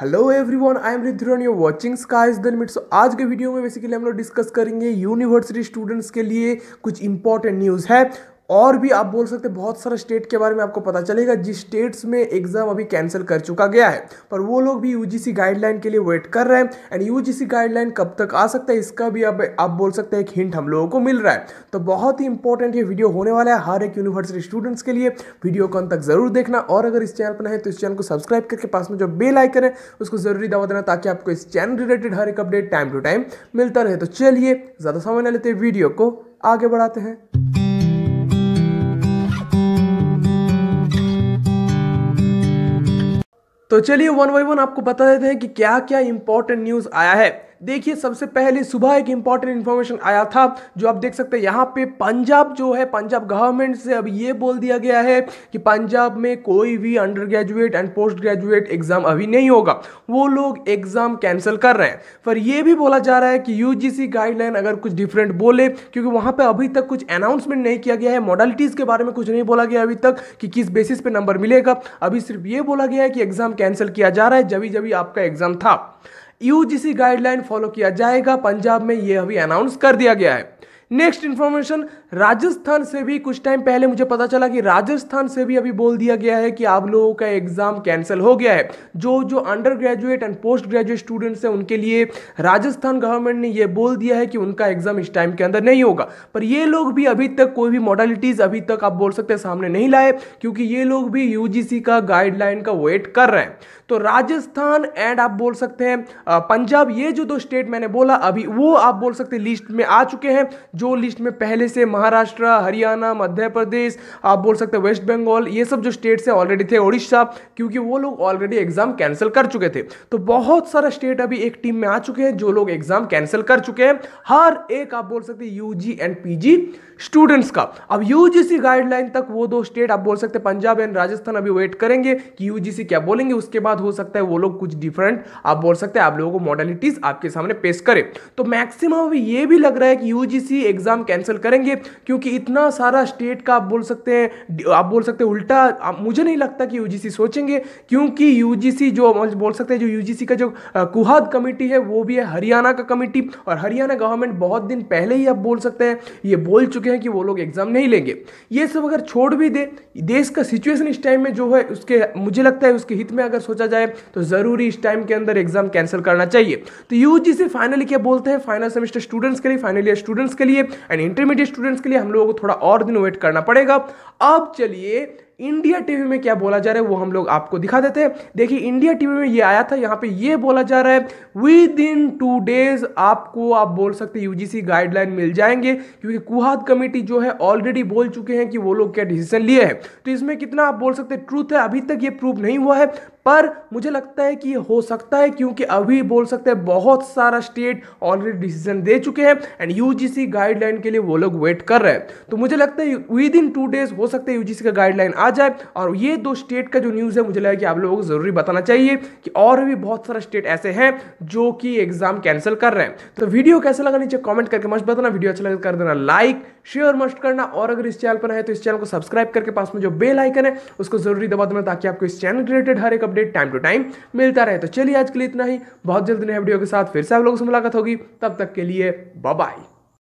hello everyone I am रिध्रन you're watching sky the limit so आज के video में बेसिकली हम लोग डिस्कस करेंगे यूनिवर्सिटी स्टूडेंट्स के लिए कुछ इंपॉर्टेंट न्यूज़ है और भी आप बोल सकते हैं बहुत सारे स्टेट के बारे में आपको पता चलेगा जिस स्टेट्स में एग्ज़ाम अभी कैंसिल कर चुका गया है पर वो लोग भी यूजीसी गाइडलाइन के लिए वेट कर रहे हैं एंड यूजीसी गाइडलाइन कब तक आ सकता है इसका भी अब आप बोल सकते हैं एक हिंट हम लोगों को मिल रहा है तो बहुत ही इंपॉर्टेंट ये वीडियो होने वाला है हर एक यूनिवर्सिटी स्टूडेंट्स के लिए वीडियो को अंत तक जरूर देखना और अगर इस चैनल पर है तो इस चैनल को सब्सक्राइब करके पास में जो बेल आइकन है उसको जरूरी दबा देना ताकि आपको इस चैनल रिलेटेड हर एक अपडेट टाइम टू टाइम मिलता रहे तो चलिए ज़्यादा समय न लेते वीडियो को आगे बढ़ाते हैं तो चलिए वन बाई वन आपको बता देते हैं कि क्या क्या इंपॉर्टेंट न्यूज़ आया है देखिए सबसे पहले सुबह एक इंपॉर्टेंट इन्फॉर्मेशन आया था जो आप देख सकते हैं यहाँ पे पंजाब जो है पंजाब गवर्नमेंट से अब ये बोल दिया गया है कि पंजाब में कोई भी undergraduate and postgraduate exam अभी नहीं होगा वो लोग एग्जाम कैंसिल कर रहे हैं पर यह भी बोला जा रहा है कि यू गाइडलाइन अगर कुछ डिफरेंट बोले क्योंकि वहाँ पर अभी तक कुछ अनाउंसमेंट नहीं किया गया है मॉडलिटीज़ के बारे में कुछ नहीं बोला गया अभी तक कि किस बेसिस पे नंबर मिलेगा अभी सिर्फ ये बोला गया है कि एग्ज़ाम कैंसिल किया जा रहा है जब जब आपका एग्ज़ाम था यूजीसी गाइडलाइन फॉलो किया जाएगा पंजाब में ये अभी अनाउंस कर दिया गया है नेक्स्ट इन्फॉर्मेशन राजस्थान से भी कुछ टाइम पहले मुझे पता चला कि राजस्थान से भी अभी बोल दिया गया है कि आप लोगों का एग्जाम कैंसिल हो गया है जो जो undergraduate and postgraduate students हैं उनके लिए राजस्थान गवर्नमेंट ने यह बोल दिया है कि उनका एग्जाम इस टाइम के अंदर नहीं होगा पर ये लोग भी अभी तक कोई भी मॉडलिटीज अभी तक आप बोल सकते हैं सामने नहीं लाए क्योंकि ये लोग भी यू का गाइडलाइन का वेट कर रहे हैं तो राजस्थान एंड आप बोल सकते हैं पंजाब ये जो दो स्टेट मैंने बोला अभी वो आप बोल सकते लिस्ट में आ चुके हैं जो लिस्ट में पहले से महाराष्ट्र हरियाणा मध्य प्रदेश आप बोल सकते वेस्ट बंगाल ये सब जो स्टेट्स हैं ऑलरेडी थे उड़ीसा क्योंकि वो लोग ऑलरेडी एग्जाम कैंसिल कर चुके थे तो बहुत सारा स्टेट अभी एक टीम में आ चुके हैं जो लोग एग्जाम कैंसिल कर चुके हैं हर एक आप बोल सकते हैं यूजी एंड पी स्टूडेंट्स का अब यूजीसी गाइडलाइन तक वो दो स्टेट आप बोल सकते हैं पंजाब एंड राजस्थान अभी वेट करेंगे कि यूजीसी क्या बोलेंगे उसके बाद हो सकता है वो लोग कुछ डिफरेंट आप बोल सकते हैं आप लोगों को मॉडलिटीज आपके सामने पेश करें तो मैक्सिमम अभी ये भी लग रहा है कि यूजीसी एग्ज़ाम कैंसिल करेंगे क्योंकि इतना सारा स्टेट का आप बोल सकते हैं आप बोल सकते हैं उल्टा मुझे नहीं लगता कि यूजीसी सोचेंगे क्योंकि यूजीसी जो बोल सकते हैं जो यूजीसी का जो कुहाद कमेटी है वो भी है हरियाणा का कमेटी और हरियाणा गवर्नमेंट बहुत दिन पहले ही आप बोल सकते हैं ये बोल चुके हैं कि वो लोग एग्ज़ाम नहीं लेंगे ये सब अगर छोड़ भी दे देश का सिचुएशन इस टाइम में जो है उसके मुझे लगता है उसके हित में अगर सोचा जाए तो ज़रूरी इस टाइम के अंदर एग्ज़ाम कैंसिल करना चाहिए तो यूजीसी फाइनली क्या बोलते हैं फाइनल सेमेस्टर स्टूडेंट्स के लिए फाइनल ईयर स्टूडेंट्स के लिए लिए एंड इंटरमीडिएट स्टूडेंट्स के लिए हम लोगों को थोड़ा और दिन वेट करना पड़ेगा अब चलिए इंडिया टीवी में क्या बोला जा रहा है वो हम लोग आपको दिखा देते हैं देखिए इंडिया टीवी में ये आया था यहाँ पे ये बोला जा रहा है विद इन टू डेज आपको आप बोल सकते हैं यूजीसी गाइडलाइन मिल जाएंगे क्योंकि कुहाद कमेटी जो है ऑलरेडी बोल चुके हैं कि वो लोग क्या डिसीजन लिए हैं तो इसमें कितना आप बोल सकते ट्रूथ है अभी तक ये प्रूव नहीं हुआ है पर मुझे लगता है कि हो सकता है क्योंकि अभी बोल सकते हैं बहुत सारा स्टेट ऑलरेडी डिसीजन दे चुके हैं एंड यूजीसी गाइडलाइन के लिए वो लोग वेट कर रहे हैं तो मुझे लगता है विद इन टू डेज हो सकता है यूजीसी का गाइडलाइन आ जाए और ये दो स्टेट का जो न्यूज़ है मुझे लगा कि आप लोगों को ज़रूरी बताना चाहिए कि और भी बहुत सारा स्टेट ऐसे हैं जो कि एग्ज़ाम कैंसिल कर रहे हैं तो वीडियो कैसा लगा नीचे कॉमेंट करके मस्त बताना वीडियो अच्छा लगे तो कर देना लाइक शेयर मस्ट करना और अगर इस चैनल पर है तो इस चैनल को सब्सक्राइब करके पास में जो बेल आइकन है उसको जरूरी दबा देना ताकि आपको इस चैनल रिलेटेड हर एक update update time to time मिलता रहे तो चलिए आज के लिए इतना ही बहुत जल्द नए वीडियो के साथ फिर से आप लोगों से मुलाकात होगी तब तक के लिए बाय